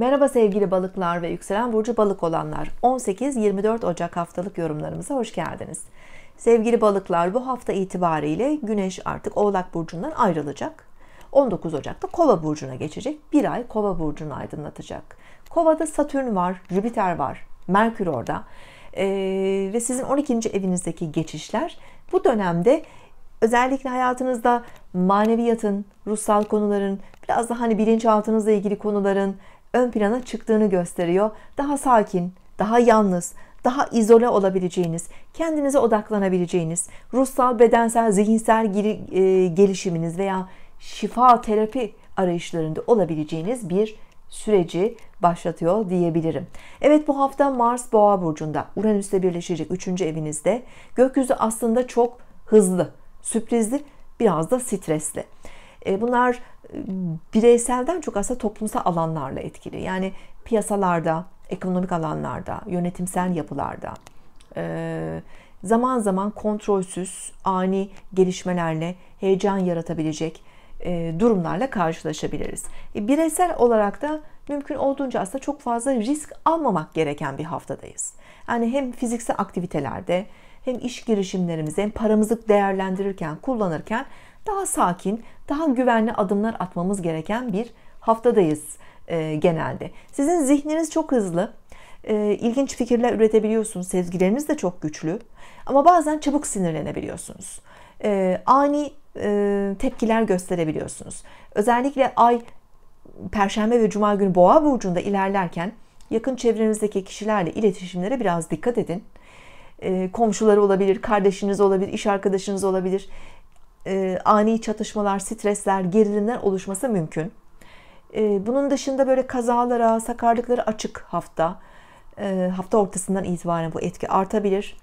Merhaba sevgili balıklar ve yükselen burcu balık olanlar. 18-24 Ocak haftalık yorumlarımıza hoş geldiniz. Sevgili balıklar bu hafta itibariyle Güneş artık Oğlak burcundan ayrılacak. 19 Ocak'ta Kova burcuna geçecek. Bir ay Kova burcunu aydınlatacak. Kova'da Satürn var, Jüpiter var, Merkür orada. Ee, ve sizin 12. evinizdeki geçişler bu dönemde özellikle hayatınızda maneviyatın, ruhsal konuların, biraz da hani bilinçaltınızla ilgili konuların, ön plana çıktığını gösteriyor. Daha sakin, daha yalnız, daha izole olabileceğiniz, kendinize odaklanabileceğiniz, ruhsal, bedensel, zihinsel e, gelişiminiz veya şifa terapi arayışlarında olabileceğiniz bir süreci başlatıyor diyebilirim. Evet bu hafta Mars Boğa burcunda, Uranüs'le birleşecek 3. evinizde. Gökyüzü aslında çok hızlı, sürprizli, biraz da stresli. E, bunlar bireyselden çok aslında toplumsal alanlarla etkili. Yani piyasalarda, ekonomik alanlarda, yönetimsel yapılarda e, zaman zaman kontrolsüz, ani gelişmelerle heyecan yaratabilecek e, durumlarla karşılaşabiliriz. E, bireysel olarak da mümkün olduğunca aslında çok fazla risk almamak gereken bir haftadayız. Yani hem fiziksel aktivitelerde hem iş girişimlerimizi hem paramızı değerlendirirken, kullanırken daha sakin, daha güvenli adımlar atmamız gereken bir haftadayız e, genelde. Sizin zihniniz çok hızlı, e, ilginç fikirler üretebiliyorsunuz, sezgileriniz de çok güçlü ama bazen çabuk sinirlenebiliyorsunuz. E, ani tepkiler gösterebiliyorsunuz. Özellikle ay Perşembe ve Cuma günü Boğa burcunda ilerlerken yakın çevrenizdeki kişilerle iletişimlere biraz dikkat edin. komşuları olabilir, kardeşiniz olabilir, iş arkadaşınız olabilir. ani çatışmalar, stresler, gerilimler oluşması mümkün. bunun dışında böyle kazalara, sakarlıklara açık hafta. hafta ortasından itibaren bu etki artabilir.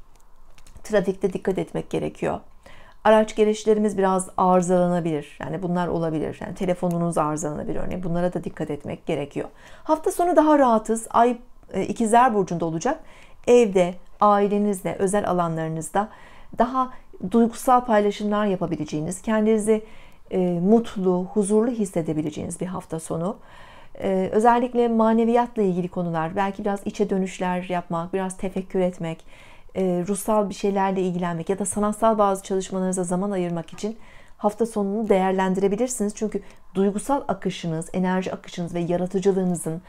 Trafikte dikkat etmek gerekiyor. Araç gereçlerimiz biraz arızalanabilir. Yani bunlar olabilir. Yani telefonunuz arızalanabilir örneğin. Bunlara da dikkat etmek gerekiyor. Hafta sonu daha rahatız. Ay e, ikizler burcunda olacak. Evde, ailenizle, özel alanlarınızda daha duygusal paylaşımlar yapabileceğiniz, kendinizi e, mutlu, huzurlu hissedebileceğiniz bir hafta sonu. E, özellikle maneviyatla ilgili konular, belki biraz içe dönüşler yapmak, biraz tefekkür etmek, e, ruhsal bir şeylerle ilgilenmek ya da sanatsal bazı çalışmalarınıza zaman ayırmak için hafta sonunu değerlendirebilirsiniz. Çünkü duygusal akışınız, enerji akışınız ve yaratıcılığınızın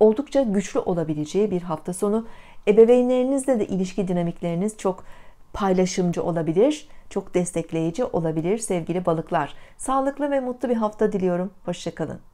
oldukça güçlü olabileceği bir hafta sonu. Ebeveynlerinizle de ilişki dinamikleriniz çok paylaşımcı olabilir, çok destekleyici olabilir sevgili balıklar. Sağlıklı ve mutlu bir hafta diliyorum. Hoşçakalın.